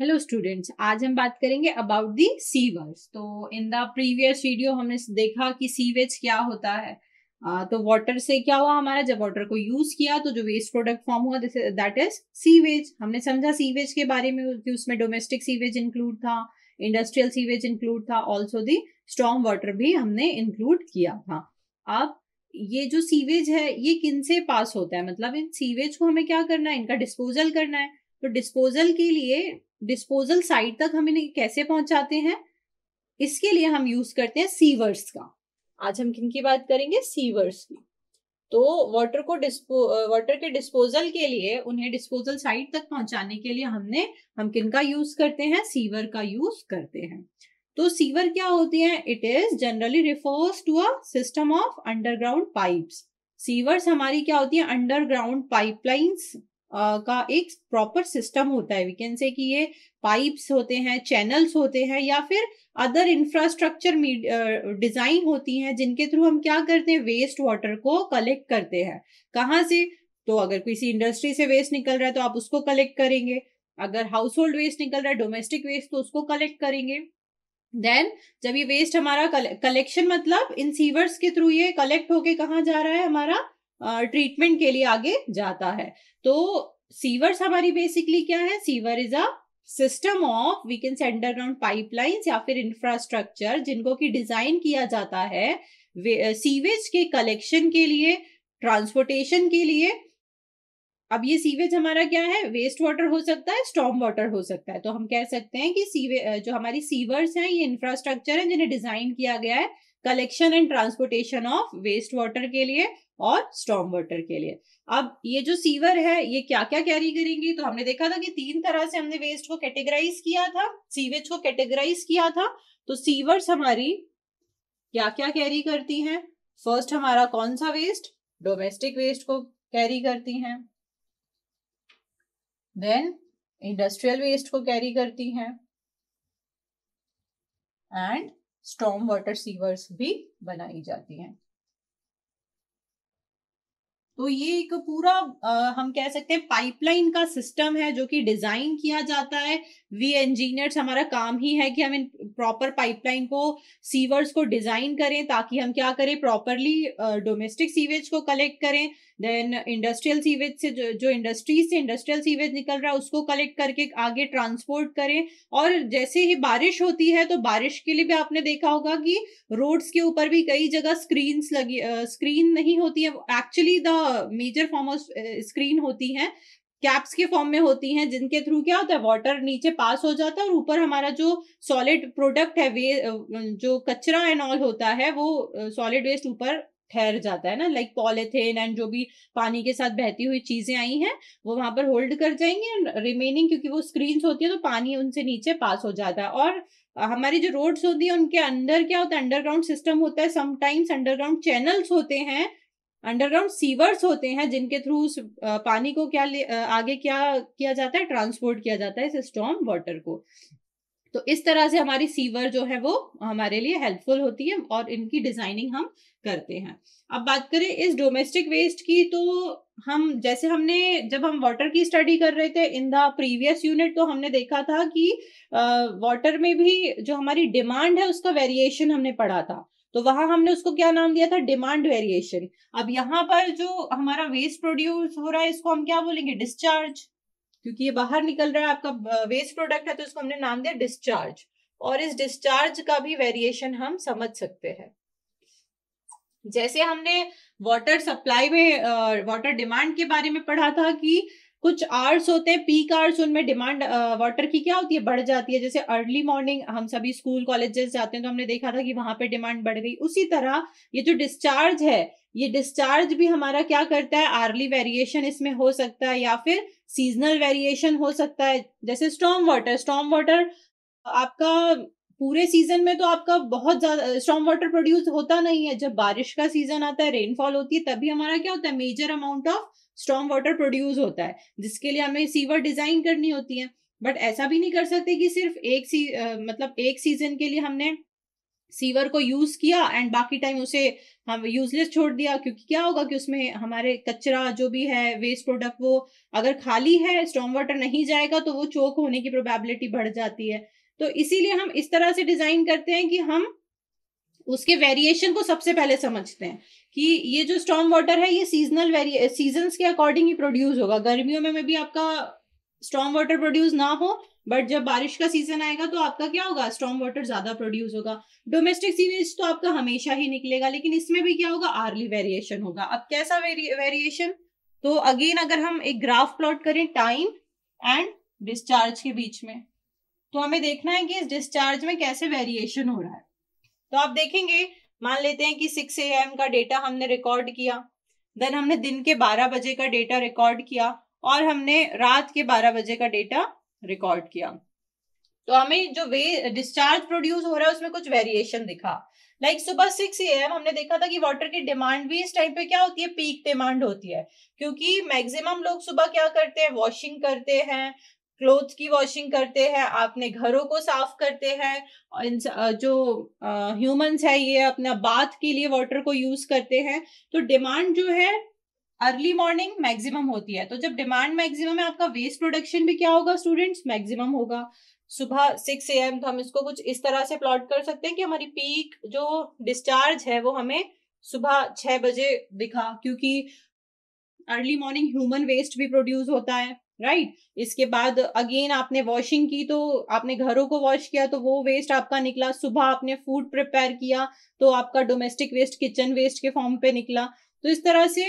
Hello students आज हम बात करेंगे अबाउट दी सीवर्स तो इन द प्रीवियस वीडियो हमने देखा कि सीवेज क्या होता है आ, तो वाटर से क्या हुआ हमारा जब वाटर को यूज किया तो जो वेस्ट प्रोडक्ट फॉर्म हुआ दैट इज सीवेज हमने समझा सीवेज के बारे में कि उसमें डोमेस्टिक सीवेज इंक्लूड था इंडस्ट्रियल सीवेज इंक्लूड था ऑल्सो दी स्ट्रॉन्ग वाटर भी हमने इंक्लूड किया था अब ये जो सीवेज है ये किन से पास होता है मतलब इन सीवेज को हमें क्या करना है इनका डिस्पोजल करना है तो डिस्पोजल के लिए डिस्पोजल साइट तक हम इन्हें कैसे पहुंचाते हैं इसके लिए हम यूज करते हैं सीवर्स का आज हम किन की बात करेंगे सीवर्स की तो वाटर को डिस्पो वाटर के डिस्पोजल के लिए उन्हें डिस्पोजल साइट तक पहुंचाने के लिए हमने हम किन का यूज करते हैं सीवर का यूज करते हैं तो सीवर क्या होती है it is generally refers to a system of underground pipes sewers हमारी क्या होती है अंडरग्राउंड पाइपलाइंस का एक प्रॉपर सिस्टम होता है वी कैन से कि ये पाइप्स होते हैं चैनल्स होते हैं या फिर अदर इंफ्रास्ट्रक्चर डिजाइन होती हैं जिनके थ्रू हम क्या करते हैं वेस्ट वाटर को कलेक्ट करते हैं कहाँ से तो अगर किसी इंडस्ट्री से वेस्ट निकल रहा है तो आप उसको कलेक्ट करेंगे अगर हाउस होल्ड वेस्ट निकल रहा है डोमेस्टिक वेस्ट तो उसको कलेक्ट करेंगे देन जब ये वेस्ट हमारा कलेक्शन मतलब इन सीवर्स के थ्रू ये कलेक्ट होके कहाँ जा रहा है हमारा ट्रीटमेंट के लिए आगे जाता है तो सीवर्स हमारी बेसिकली क्या है sewer is a system of we can underground pipelines या फिर इंफ्रास्ट्रक्चर जिनको की डिजाइन किया जाता है सीवेज के कलेक्शन के लिए ट्रांसपोर्टेशन के लिए अब ये सीवेज हमारा क्या है वेस्ट वाटर हो सकता है स्टॉम वाटर हो सकता है तो हम कह सकते हैं कि सीवे जो हमारी सीवर्स हैं ये इंफ्रास्ट्रक्चर है जिन्हें डिजाइन किया गया है collection and transportation of waste water के लिए और स्टॉम वाटर के लिए अब ये जो सीवर है ये क्या क्या कैरी करेंगी तो हमने देखा था कि तीन तरह से हमने वेस्ट को कैटेगराइज किया था सीवेज को कैटेगराइज किया था तो सीवर्स हमारी क्या क्या कैरी करती हैं फर्स्ट हमारा कौन सा वेस्ट डोमेस्टिक वेस्ट को कैरी करती हैं देन इंडस्ट्रियल वेस्ट को कैरी करती हैं एंड स्ट्रॉम वाटर सीवर्स भी बनाई जाती हैं तो ये एक पूरा आ, हम कह सकते हैं पाइपलाइन का सिस्टम है जो कि डिजाइन किया जाता है वी इंजीनियर्स हमारा काम ही है कि हम इन प्रॉपर पाइपलाइन को सीवर्स को डिजाइन करें ताकि हम क्या करें प्रॉपरली डोमेस्टिक सीवेज को कलेक्ट करें देन इंडस्ट्रियल सीवेज से जो जो इंडस्ट्रीज से इंडस्ट्रियल सीवेज निकल रहा है उसको कलेक्ट करके आगे ट्रांसपोर्ट करें और जैसे ही बारिश होती है तो बारिश के लिए भी आपने देखा होगा कि रोड्स के ऊपर भी कई जगह स्क्रीन लगी स्क्रीन नहीं होती है actually the major form of screen होती हैं कैप्स के फॉर्म में होती हैं जिनके थ्रू क्या होता है वाटर नीचे पास हो जाता है और ऊपर हमारा जो सॉलिड प्रोडक्ट है वे जो कचरा एंड ऑल होता है वो सॉलिड वेस्ट ऊपर ठहर जाता है ना लाइक पॉलिथिन एंड जो भी पानी के साथ बहती हुई चीजें आई हैं वो वहां पर होल्ड कर जाएंगी एंड रिमेनिंग क्योंकि वो स्क्रीन होती है तो पानी उनसे नीचे पास हो जाता है और हमारी जो रोड्स होती है उनके अंदर क्या होता है अंडरग्राउंड सिस्टम होता है समटाइम्स अंडरग्राउंड चैनल्स होते हैं अंडरग्राउंड सीवर्स होते हैं जिनके थ्रू उस पानी को क्या आगे क्या किया जाता है ट्रांसपोर्ट किया जाता है इस स्टॉम वाटर को तो इस तरह से हमारी सीवर जो है वो हमारे लिए हेल्पफुल होती है और इनकी डिजाइनिंग हम करते हैं अब बात करें इस डोमेस्टिक वेस्ट की तो हम जैसे हमने जब हम वाटर की स्टडी कर रहे थे इन द प्रीवियस यूनिट तो हमने देखा था कि वाटर में भी जो हमारी डिमांड है उसका वेरिएशन हमने पढ़ा था तो वहां हमने उसको क्या नाम दिया था डिमांड वेरिएशन अब यहाँ पर जो हमारा वेस्ट प्रोड्यूस हो रहा है इसको हम क्या बोलेंगे डिस्चार्ज क्योंकि ये बाहर निकल रहा है आपका वेस्ट प्रोडक्ट है तो इसको हमने नाम दिया डिस्चार्ज और इस डिस्चार्ज का भी वेरिएशन हम समझ सकते हैं जैसे हमने वाटर सप्लाई में वाटर डिमांड के बारे में पढ़ा था कि कुछ आर्स होते हैं पीक आर्स उनमें डिमांड वाटर की क्या होती है बढ़ जाती है जैसे अर्ली मॉर्निंग हम सभी स्कूल कॉलेजेस जाते हैं तो हमने देखा था कि वहां पे डिमांड बढ़ गई उसी तरह ये जो डिस्चार्ज है ये डिस्चार्ज भी हमारा क्या करता है आर्ली वेरिएशन इसमें हो सकता है या फिर सीजनल वेरिएशन हो सकता है जैसे स्ट्रॉन्ग वाटर स्ट्रॉन्ग वाटर आपका पूरे सीजन में तो आपका बहुत ज्यादा स्ट्रॉन्ग वाटर प्रोड्यूस होता नहीं है जब बारिश का सीजन आता है रेनफॉल होती है तभी हमारा क्या होता है major amount of storm water produce होता है जिसके लिए हमें सीवर डिजाइन करनी होती है बट ऐसा भी नहीं कर सकते कि सिर्फ एक सी आ, मतलब एक सीजन के लिए हमने सीवर को यूज किया एंड बाकी टाइम उसे हम यूजलेस छोड़ दिया क्योंकि क्या होगा कि उसमें हमारे कचरा जो भी है वेस्ट प्रोडक्ट वो अगर खाली है स्ट्रॉन्ग वाटर नहीं जाएगा तो वो चोक होने की प्रोबेबिलिटी बढ़ जाती है तो इसीलिए हम इस तरह से डिजाइन करते हैं कि हम उसके वेरिएशन को सबसे पहले समझते हैं कि ये जो स्टॉम वाटर है ये सीजनल वेरिए के अकॉर्डिंग ही प्रोड्यूस होगा गर्मियों में मे भी आपका स्ट्रॉन्ग वाटर प्रोड्यूस ना हो बट जब बारिश का सीजन आएगा तो आपका क्या होगा स्ट्रॉन्ग वाटर ज्यादा प्रोड्यूस होगा डोमेस्टिक सीवेज तो आपका हमेशा ही निकलेगा लेकिन इसमें भी क्या होगा आर्ली वेरिएशन होगा अब कैसा वेरिएशन तो अगेन अगर हम एक ग्राफ प्लॉट करें टाइम एंड डिस्चार्ज के बीच में तो हमें देखना है कि इस डिस्चार्ज में कैसे वेरिएशन हो रहा है तो आप देखेंगे मान लेते हैं कि सिक्स ए एम का डेटा हमने रिकॉर्ड किया देन हमने दिन के बारह बजे का डेटा रिकॉर्ड किया और हमने रात के बारह बजे का डेटा रिकॉर्ड किया तो हमें जो वे डिस्चार्ज प्रोड्यूस हो रहा है उसमें कुछ वेरिएशन दिखा लाइक like, सुबह सिक्स ए एम हमने देखा था कि वाटर की डिमांड भी इस टाइम पे क्या होती है पीक डिमांड होती है क्योंकि मैक्सिमम लोग सुबह क्या करते हैं वॉशिंग करते हैं क्लोथ की वॉशिंग करते हैं अपने घरों को साफ करते हैं जो ह्यूमंस है ये अपना बाथ के लिए वाटर को यूज करते हैं तो डिमांड जो है अर्ली मॉर्निंग मैक्सिमम होती है तो जब डिमांड मैक्सिमम है आपका वेस्ट प्रोडक्शन भी क्या होगा स्टूडेंट्स मैक्सिमम होगा सुबह सिक्स ए एम तो हम इसको कुछ इस तरह से प्लॉट कर सकते हैं कि हमारी पीक जो डिस्चार्ज है वो हमें सुबह छह बजे दिखा क्योंकि अर्ली मॉर्निंग ह्यूमन वेस्ट भी प्रोड्यूस होता है राइट right? इसके बाद अगेन आपने वॉशिंग की तो आपने घरों को वॉश किया तो वो वेस्ट आपका निकला सुबह आपने फूड प्रिपेयर किया तो आपका डोमेस्टिक वेस्ट किचन वेस्ट के फॉर्म पे निकला तो इस तरह से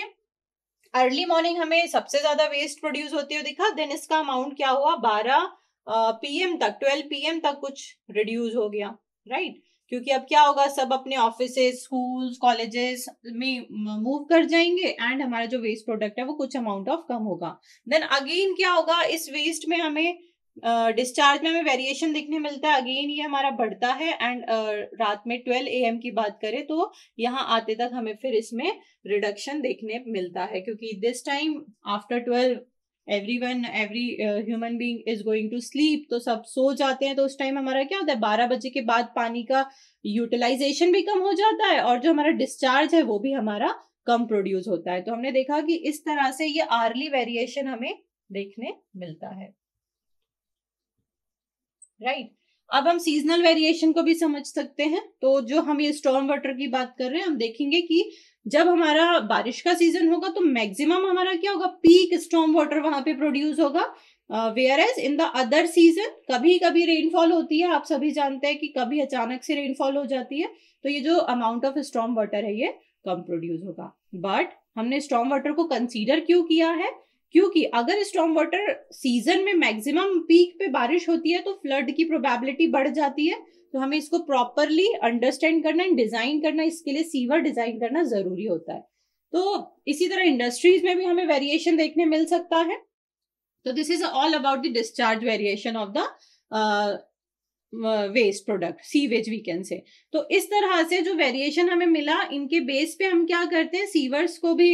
अर्ली मॉर्निंग हमें सबसे ज्यादा वेस्ट प्रोड्यूस होते हुए दिखा देन इसका अमाउंट क्या हुआ बारह पीएम तक ट्वेल्व पीएम तक कुछ रिड्यूस हो गया राइट right? क्योंकि अब क्या होगा सब अपने ऑफिस स्कूल कॉलेजेस में मूव कर जाएंगे एंड हमारा जो वेस्ट प्रोडक्ट है वो कुछ अमाउंट ऑफ कम होगा देन अगेन क्या होगा इस वेस्ट में हमें डिस्चार्ज uh, में हमें वेरिएशन देखने मिलता है अगेन ये हमारा बढ़ता है एंड uh, रात में 12 एम की बात करें तो यहाँ आते तक हमें फिर इसमें रिडक्शन देखने मिलता है क्योंकि this time after 12 every one every human being is going to sleep तो सब सो जाते हैं तो उस टाइम हमारा क्या होता है बारह बजे के बाद पानी का यूटिलाइजेशन भी कम हो जाता है और जो हमारा डिस्चार्ज है वो भी हमारा कम प्रोड्यूस होता है तो हमने देखा कि इस तरह से ये आर्ली वेरिएशन हमें देखने मिलता है राइट right. अब हम सीजनल वेरिएशन को भी समझ सकते हैं तो जो हम ये स्टॉर्म वाटर की बात कर रहे हैं हम देखेंगे कि जब हमारा बारिश का सीजन होगा तो मैक्सिमम हमारा क्या होगा पीक स्ट्रॉम वाटर वहां पे प्रोड्यूस होगा whereas in the other season कभी कभी रेनफॉल होती है आप सभी जानते हैं कि कभी अचानक से रेनफॉल हो जाती है तो ये जो अमाउंट ऑफ स्ट्रॉन्ग वाटर है ये कम प्रोड्यूस होगा बट हमने स्ट्रॉन्ग वाटर को कंसिडर क्यों किया है क्योंकि अगर स्ट्रॉम वाटर सीजन में मैक्सिमम पीक पे बारिश होती है तो फ्लड की प्रोबेबिलिटी बढ़ जाती है तो हमें इसको प्रॉपरली अंडरस्टैंड करना एंड डिजाइन करना इसके लिए सीवर डिजाइन करना जरूरी होता है तो इसी तरह इंडस्ट्रीज में भी हमें वेरिएशन देखने मिल सकता है तो this is all about the discharge variation of the waste product sewage we can say तो इस तरह से जो वेरिएशन हमें मिला इनके बेस पे हम क्या करते हैं सीवर्स को भी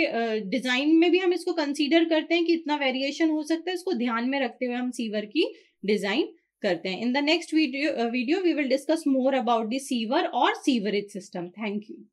डिजाइन uh, में भी हम इसको कंसीडर करते हैं कि इतना वेरिएशन हो सकता है इसको ध्यान में रखते हुए हम सीवर की डिजाइन करते हैं in the next video video we will discuss more about the sewer और सीवरेज सिस्टम थैंक यू